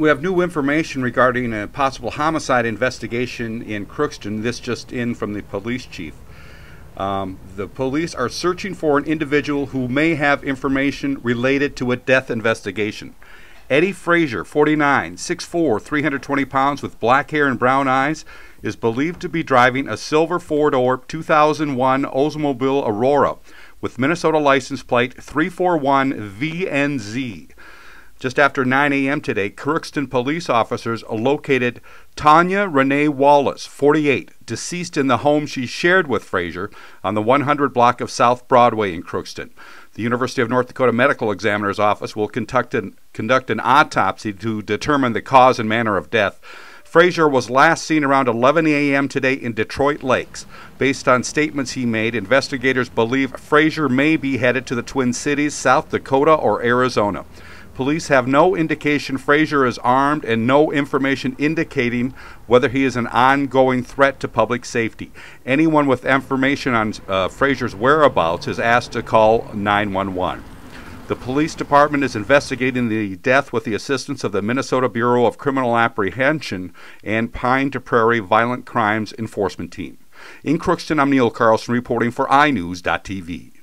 We have new information regarding a possible homicide investigation in Crookston. This just in from the police chief. Um, the police are searching for an individual who may have information related to a death investigation. Eddie Frazier, 49, 6'4, 320 pounds, with black hair and brown eyes, is believed to be driving a silver Ford Orb 2001 Oldsmobile Aurora with Minnesota license plate 341VNZ. Just after 9 a.m. today, Crookston police officers located Tanya Renee Wallace, 48, deceased in the home she shared with Frazier on the 100 block of South Broadway in Crookston. The University of North Dakota Medical Examiner's Office will conduct an, conduct an autopsy to determine the cause and manner of death. Frazier was last seen around 11 a.m. today in Detroit Lakes. Based on statements he made, investigators believe Frazier may be headed to the Twin Cities, South Dakota, or Arizona. Police have no indication Frazier is armed and no information indicating whether he is an ongoing threat to public safety. Anyone with information on uh, Frazier's whereabouts is asked to call 911. The police department is investigating the death with the assistance of the Minnesota Bureau of Criminal Apprehension and Pine to Prairie Violent Crimes Enforcement Team. In Crookston, I'm Neil Carlson reporting for iNews.tv.